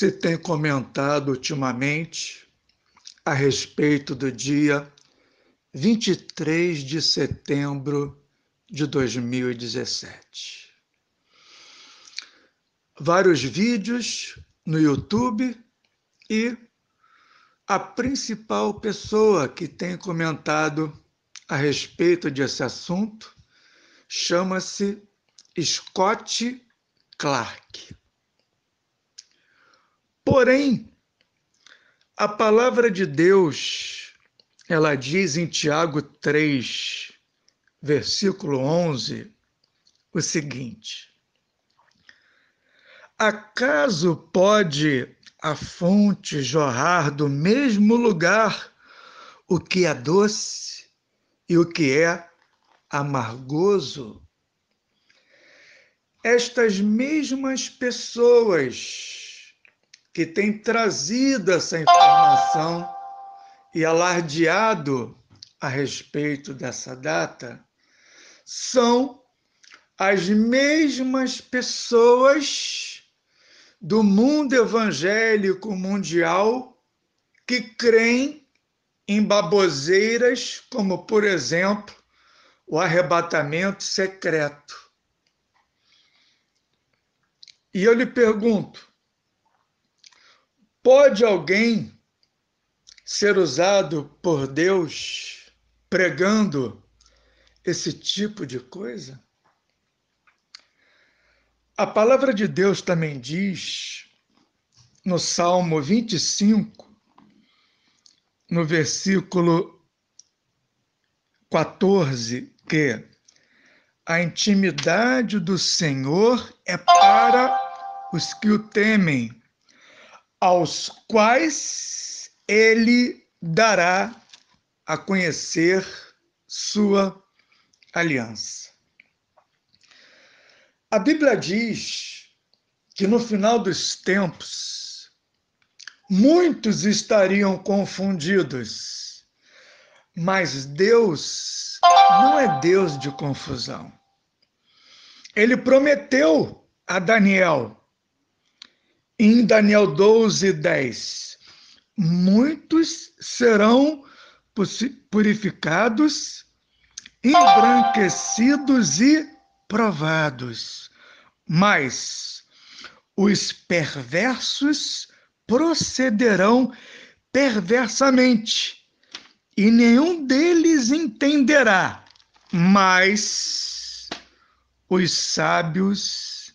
se tem comentado ultimamente a respeito do dia 23 de setembro de 2017. Vários vídeos no YouTube e a principal pessoa que tem comentado a respeito desse assunto chama-se Scott Clark. Porém, a palavra de Deus, ela diz em Tiago 3, versículo 11, o seguinte: Acaso pode a fonte jorrar do mesmo lugar o que é doce e o que é amargoso? Estas mesmas pessoas que tem trazido essa informação e alardeado a respeito dessa data são as mesmas pessoas do mundo evangélico mundial que creem em baboseiras, como, por exemplo, o arrebatamento secreto. E eu lhe pergunto: Pode alguém ser usado por Deus pregando esse tipo de coisa? A palavra de Deus também diz no Salmo 25, no versículo 14, que a intimidade do Senhor é para os que o temem aos quais ele dará a conhecer sua aliança. A Bíblia diz que no final dos tempos, muitos estariam confundidos, mas Deus não é Deus de confusão. Ele prometeu a Daniel em Daniel 12, 10. Muitos serão purificados, embranquecidos e provados. Mas os perversos procederão perversamente, e nenhum deles entenderá. Mas os sábios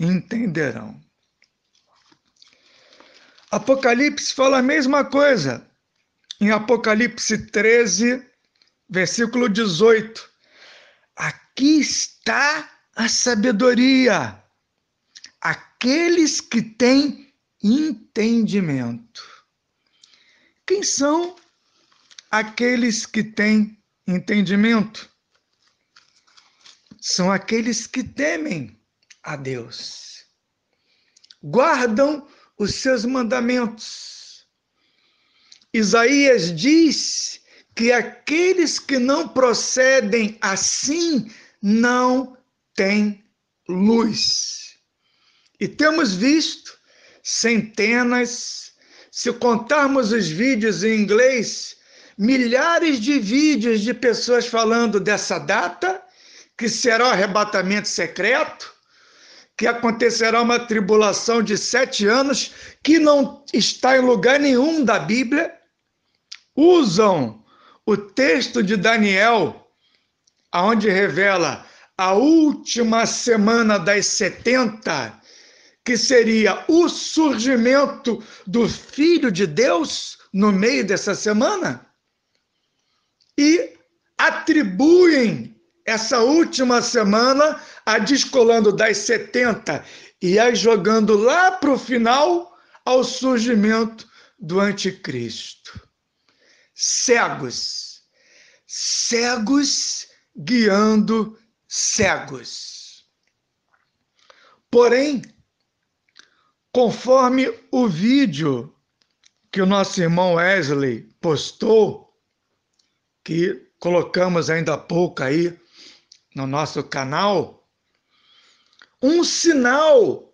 entenderão. Apocalipse fala a mesma coisa. Em Apocalipse 13, versículo 18. Aqui está a sabedoria. Aqueles que têm entendimento. Quem são aqueles que têm entendimento? São aqueles que temem a Deus, guardam os seus mandamentos. Isaías diz que aqueles que não procedem assim não têm luz. E temos visto centenas, se contarmos os vídeos em inglês, milhares de vídeos de pessoas falando dessa data, que será o arrebatamento secreto, que acontecerá uma tribulação de sete anos que não está em lugar nenhum da Bíblia, usam o texto de Daniel, aonde revela a última semana das setenta, que seria o surgimento do Filho de Deus no meio dessa semana, e atribuem essa última semana, a descolando das 70 e a jogando lá para o final, ao surgimento do anticristo. Cegos, cegos guiando cegos. Porém, conforme o vídeo que o nosso irmão Wesley postou, que colocamos ainda há pouco aí no nosso canal um sinal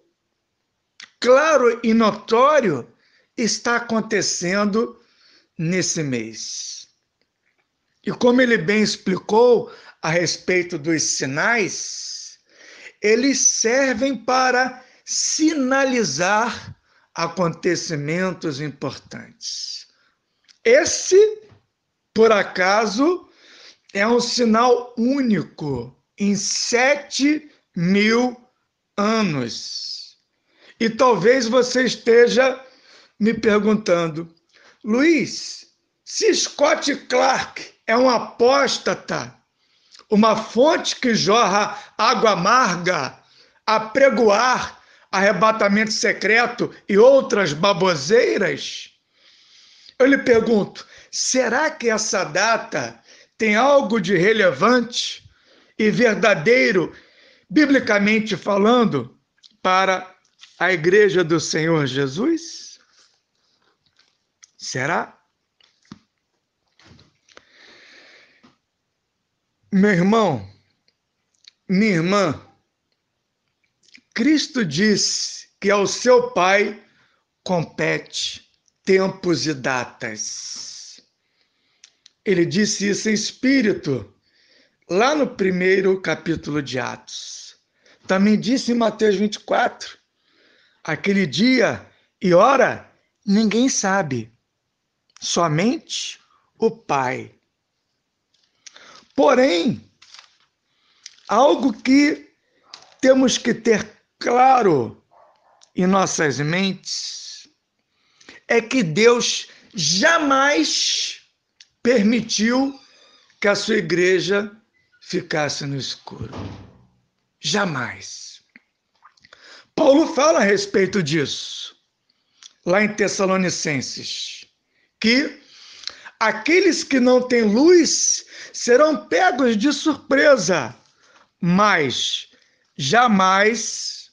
claro e notório está acontecendo nesse mês. E como ele bem explicou a respeito dos sinais, eles servem para sinalizar acontecimentos importantes. Esse, por acaso, é um sinal único em sete mil anos. E talvez você esteja me perguntando, Luiz, se Scott Clark é um apóstata, uma fonte que jorra água amarga, a pregoar arrebatamento secreto e outras baboseiras, eu lhe pergunto, será que essa data tem algo de relevante e verdadeiro, biblicamente falando, para a igreja do Senhor Jesus? Será? Meu irmão, minha irmã, Cristo disse que ao seu Pai compete tempos e datas. Ele disse isso em espírito, lá no primeiro capítulo de Atos. Também disse em Mateus 24: aquele dia e hora ninguém sabe, somente o Pai. Porém, algo que temos que ter claro em nossas mentes é que Deus jamais permitiu que a sua igreja ficasse no escuro. Jamais. Paulo fala a respeito disso, lá em Tessalonicenses, que aqueles que não têm luz serão pegos de surpresa, mas jamais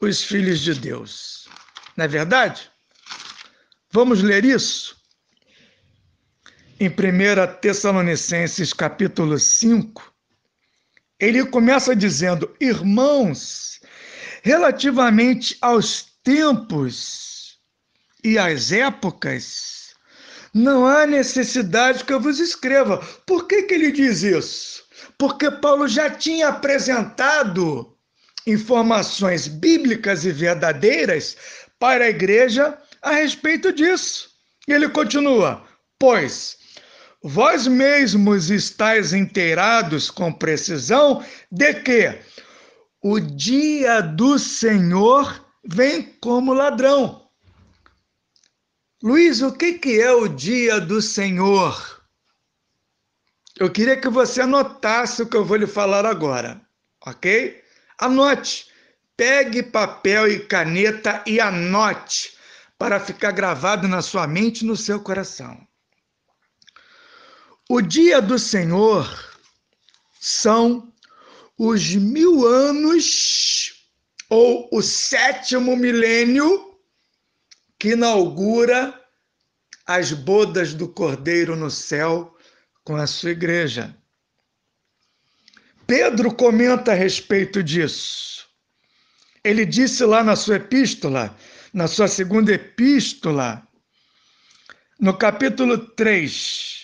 os filhos de Deus. Não é verdade? Vamos ler isso? em 1 Tessalonicenses capítulo 5, ele começa dizendo: Irmãos, relativamente aos tempos e às épocas, não há necessidade que eu vos escreva. Por que, que ele diz isso? Porque Paulo já tinha apresentado informações bíblicas e verdadeiras para a igreja a respeito disso. E ele continua: Pois Vós mesmos estáis inteirados com precisão de que o dia do Senhor vem como ladrão. Luiz, o que, que é o dia do Senhor? Eu queria que você anotasse o que eu vou lhe falar agora, ok? Anote. Pegue papel e caneta e anote para ficar gravado na sua mente e no seu coração. O dia do Senhor são os mil anos ou o sétimo milênio que inaugura as bodas do Cordeiro no céu com a sua igreja. Pedro comenta a respeito disso. Ele disse lá na sua epístola, na sua segunda epístola, no capítulo 3,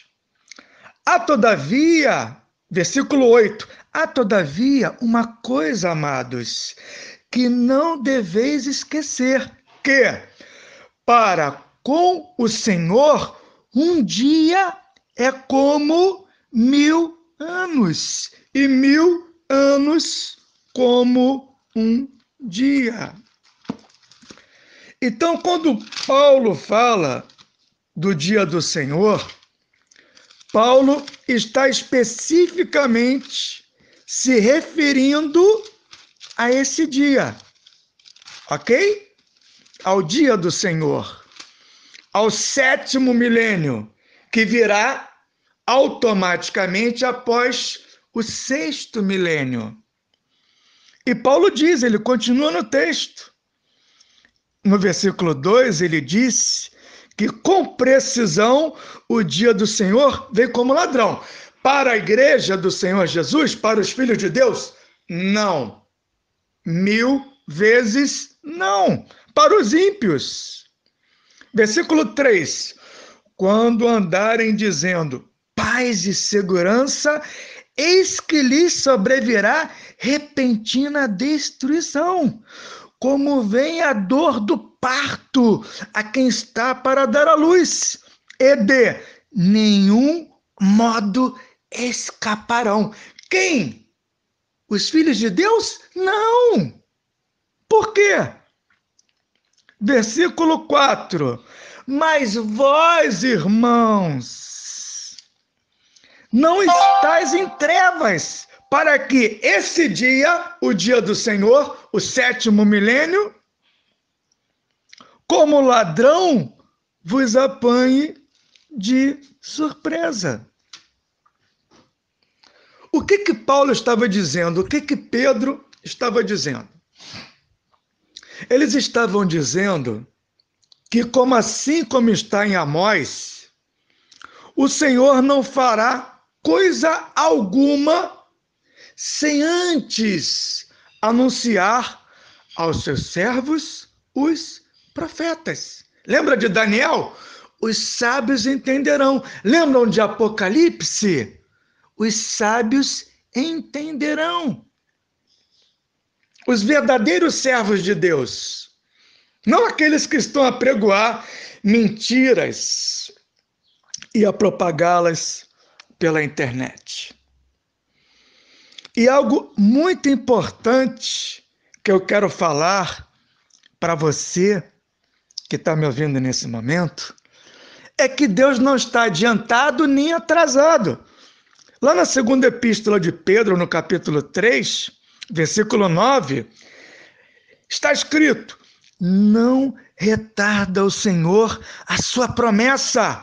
Há, todavia, versículo 8: há, todavia, uma coisa, amados, que não deveis esquecer: que, para com o Senhor, um dia é como mil anos, e mil anos como um dia. Então, quando Paulo fala do dia do Senhor, Paulo está especificamente se referindo a esse dia, ok? Ao dia do Senhor, ao sétimo milênio, que virá automaticamente após o sexto milênio. E Paulo diz, ele continua no texto. No versículo 2, ele diz que com precisão o dia do Senhor vem como ladrão. Para a igreja do Senhor Jesus, para os filhos de Deus, não. Mil vezes não. Para os ímpios. Versículo 3. Quando andarem dizendo paz e segurança, eis que lhes sobrevirá repentina destruição como vem a dor do parto a quem está para dar a luz, e de nenhum modo escaparão. Quem? Os filhos de Deus? Não! Por quê? Versículo 4: Mas vós, irmãos, não estáis em trevas, para que esse dia, o dia do Senhor, o sétimo milênio, como ladrão, vos apanhe de surpresa. O que que Paulo estava dizendo? O que que Pedro estava dizendo? Eles estavam dizendo que, como assim como está em Amós, o Senhor não fará coisa alguma sem antes anunciar aos seus servos os profetas. Lembra de Daniel? Os sábios entenderão. Lembram de Apocalipse? Os sábios entenderão. Os verdadeiros servos de Deus, não aqueles que estão a pregoar mentiras e a propagá-las pela internet. E algo muito importante que eu quero falar para você que está me ouvindo nesse momento é que Deus não está adiantado nem atrasado. Lá na segunda epístola de Pedro, no capítulo 3, versículo 9, está escrito: Não retarda o Senhor a sua promessa,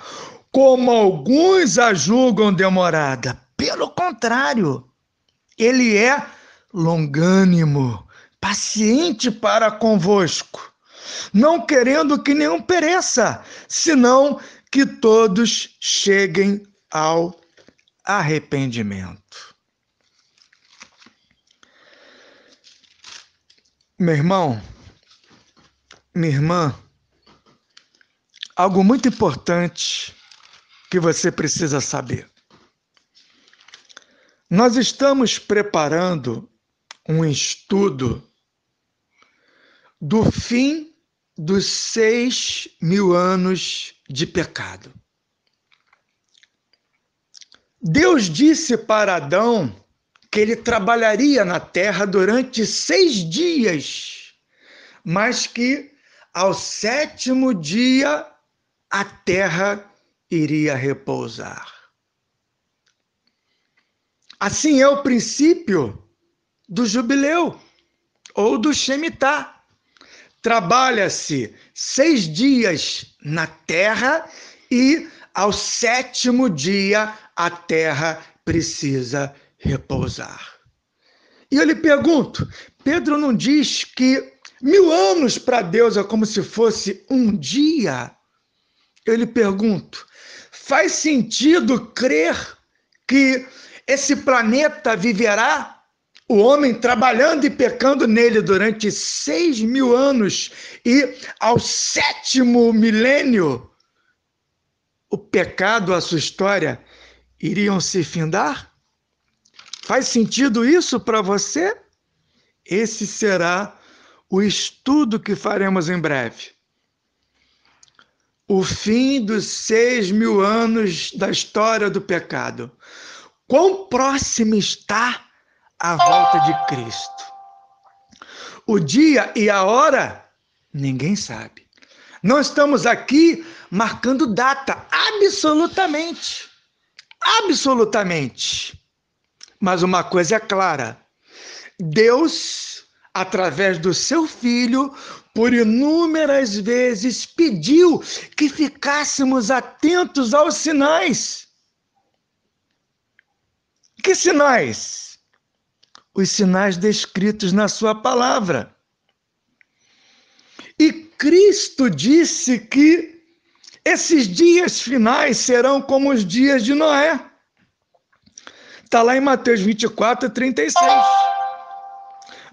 como alguns a julgam demorada. Pelo contrário, ele é longânimo, paciente para convosco, não querendo que nenhum pereça, senão que todos cheguem ao arrependimento. Meu irmão, minha irmã, algo muito importante que você precisa saber. Nós estamos preparando um estudo do fim dos seis mil anos de pecado. Deus disse para Adão que ele trabalharia na terra durante seis dias, mas que ao sétimo dia a terra iria repousar. Assim é o princípio do jubileu ou do Shemitah. Trabalha-se seis dias na terra e ao sétimo dia a terra precisa repousar. E eu lhe pergunto: Pedro não diz que mil anos para Deus é como se fosse um dia? Eu lhe pergunto: faz sentido crer que esse planeta viverá o homem trabalhando e pecando nele durante seis mil anos, e ao sétimo milênio, o pecado, a sua história, iriam se findar? Faz sentido isso para você? Esse será o estudo que faremos em breve. O fim dos seis mil anos da história do pecado. Quão próximo está a volta de Cristo? O dia e a hora, ninguém sabe. Não estamos aqui marcando data, absolutamente. Absolutamente. Mas uma coisa é clara: Deus, através do seu filho, por inúmeras vezes pediu que ficássemos atentos aos sinais. Que sinais? Os sinais descritos na Sua palavra. E Cristo disse que esses dias finais serão como os dias de Noé. Está lá em Mateus 24, 36.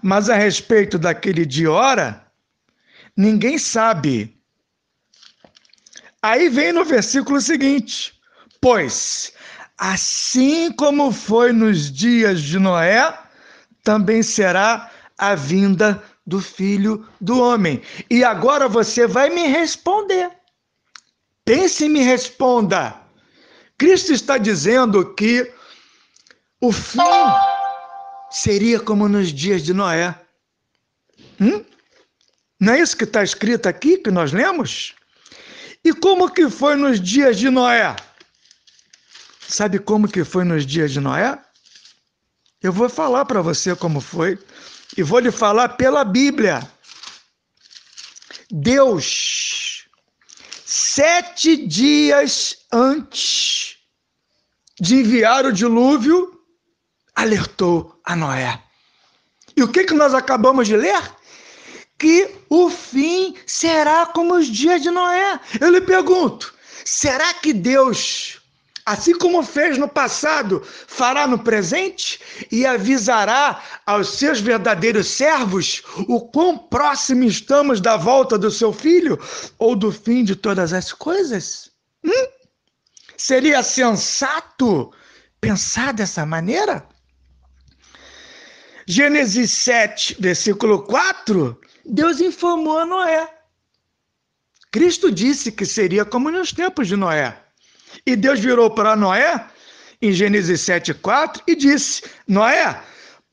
Mas a respeito daquele de hora, ninguém sabe. Aí vem no versículo seguinte: Pois Assim como foi nos dias de Noé, também será a vinda do filho do homem. E agora você vai me responder. Pense e me responda. Cristo está dizendo que o fim seria como nos dias de Noé. Hum? Não é isso que está escrito aqui, que nós lemos? E como que foi nos dias de Noé? Sabe como que foi nos dias de Noé? Eu vou falar para você como foi e vou lhe falar pela Bíblia. Deus, sete dias antes de enviar o dilúvio, alertou a Noé. E o que, que nós acabamos de ler? Que o fim será como os dias de Noé. Eu lhe pergunto: será que Deus Assim como fez no passado, fará no presente e avisará aos seus verdadeiros servos o quão próximo estamos da volta do seu filho ou do fim de todas as coisas? Hum? Seria sensato pensar dessa maneira? Gênesis 7, versículo 4, Deus informou a Noé. Cristo disse que seria como nos tempos de Noé. E Deus virou para Noé, em Gênesis 7,4, e disse: Noé,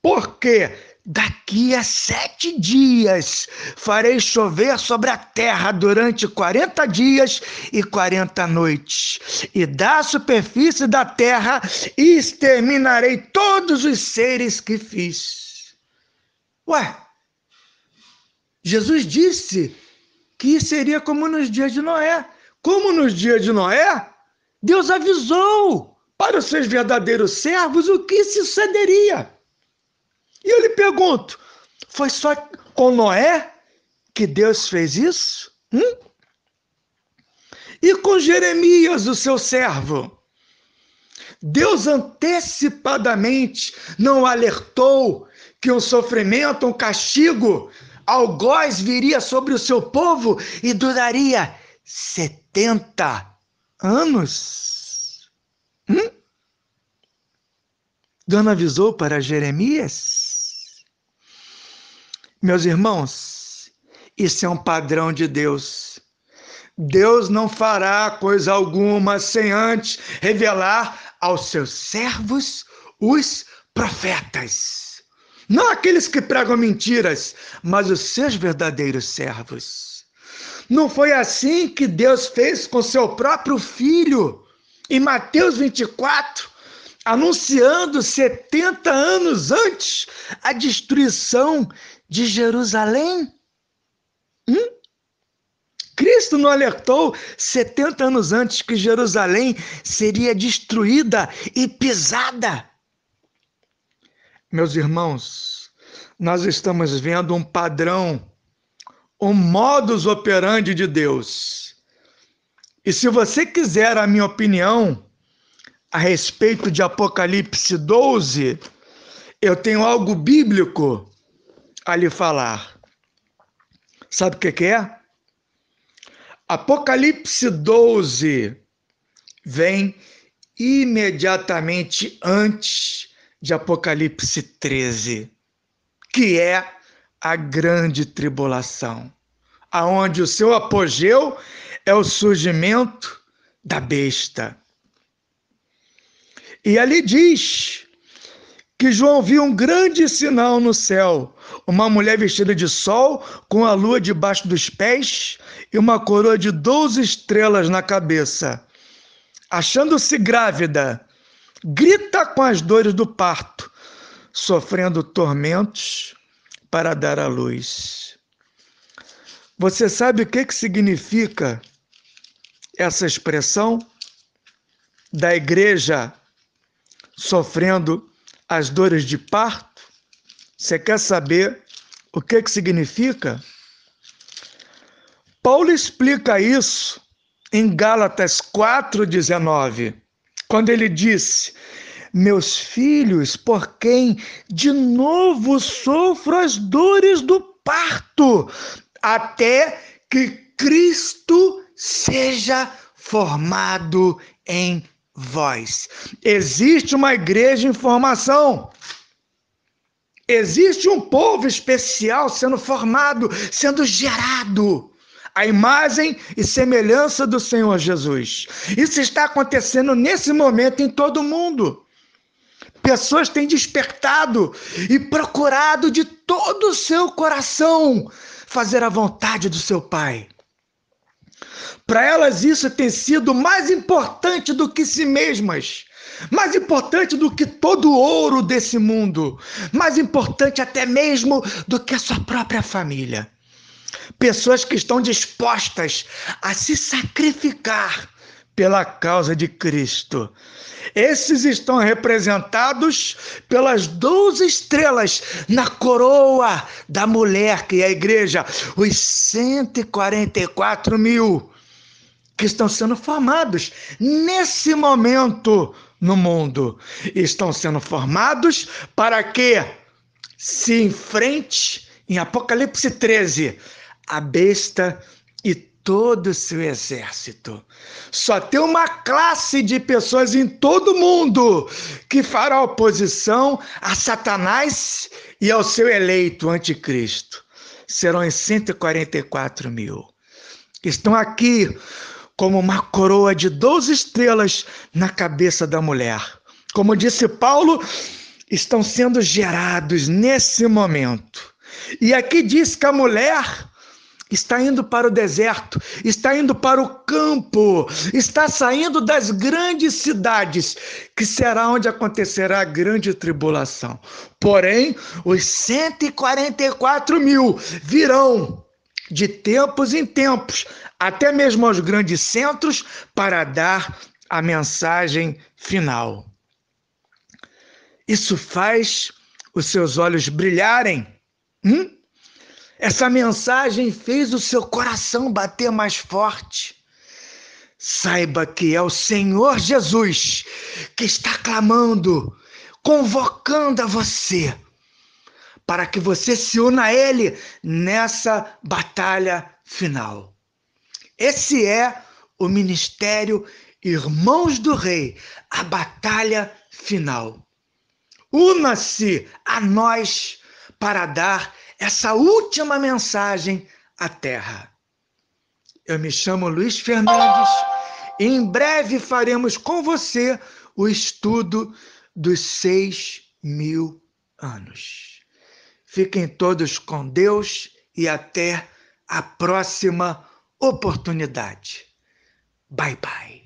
porque daqui a sete dias farei chover sobre a terra durante quarenta dias e quarenta noites, e da superfície da terra exterminarei todos os seres que fiz. Ué, Jesus disse que seria como nos dias de Noé. Como nos dias de Noé, Deus avisou para os seus verdadeiros servos o que se sucederia. E eu lhe pergunto: foi só com Noé que Deus fez isso? Hum? E com Jeremias, o seu servo? Deus antecipadamente não alertou que um sofrimento, um castigo, algoz viria sobre o seu povo e duraria 70 anos. Hum? Deus avisou para Jeremias? Meus irmãos, isso é um padrão de Deus. Deus não fará coisa alguma sem antes revelar aos seus servos os profetas. Não aqueles que pregam mentiras, mas os seus verdadeiros servos. Não foi assim que Deus fez com seu próprio filho, em Mateus 24, anunciando 70 anos antes a destruição de Jerusalém? Hum? Cristo não alertou 70 anos antes que Jerusalém seria destruída e pisada. Meus irmãos, nós estamos vendo um padrão o modus operandi de Deus. E se você quiser a minha opinião a respeito de Apocalipse 12, eu tenho algo bíblico a lhe falar. Sabe o que, é? Apocalipse 12 vem imediatamente antes de Apocalipse 13, que é a grande tribulação, aonde o seu apogeu é o surgimento da besta. E ali diz que João viu um grande sinal no céu, uma mulher vestida de sol, com a lua debaixo dos pés e uma coroa de 12 estrelas na cabeça. Achando-se grávida, grita com as dores do parto, sofrendo tormentos para dar à luz. Você sabe o que, que significa essa expressão da igreja sofrendo as dores de parto? Você quer saber o que, que significa? Paulo explica isso em Gálatas 4,19, quando ele disse: meus filhos, por quem de novo sofro as dores do parto, até que Cristo seja formado em vós. Existe uma igreja em formação. Existe um povo especial sendo formado, sendo gerado a imagem e semelhança do Senhor Jesus. Isso está acontecendo nesse momento em todo o mundo. Pessoas têm despertado e procurado de todo o seu coração fazer a vontade do seu Pai. Para elas, isso tem sido mais importante do que si mesmas, mais importante do que todo o ouro desse mundo, mais importante até mesmo do que a sua própria família. Pessoas que estão dispostas a se sacrificar pela causa de Cristo. Esses estão representados pelas doze estrelas na coroa da mulher, que é a igreja, os 144 mil que estão sendo formados nesse momento no mundo. Estão sendo formados para que se enfrente em Apocalipse 13 a besta e todo o seu exército. Só tem uma classe de pessoas em todo o mundo que fará oposição a Satanás e ao seu eleito anticristo. Serão em 144 mil. Estão aqui como uma coroa de 12 estrelas na cabeça da mulher. Como disse Paulo, estão sendo gerados nesse momento. E aqui diz que a mulher está indo para o deserto, está indo para o campo, está saindo das grandes cidades, que será onde acontecerá a grande tribulação. Porém, os 144 mil virão de tempos em tempos, até mesmo aos grandes centros, para dar a mensagem final. Isso faz os seus olhos brilharem. Hum? Essa mensagem fez o seu coração bater mais forte. Saiba que é o Senhor Jesus que está clamando, convocando a você, para que você se una a Ele nessa batalha final. Esse é o ministério Irmãos do Rei, a batalha final. Una-se a nós para dar essa última mensagem à Terra. Eu me chamo Luiz Fernandes e em breve faremos com você o estudo dos seis mil anos. Fiquem todos com Deus e até a próxima oportunidade. Bye, bye.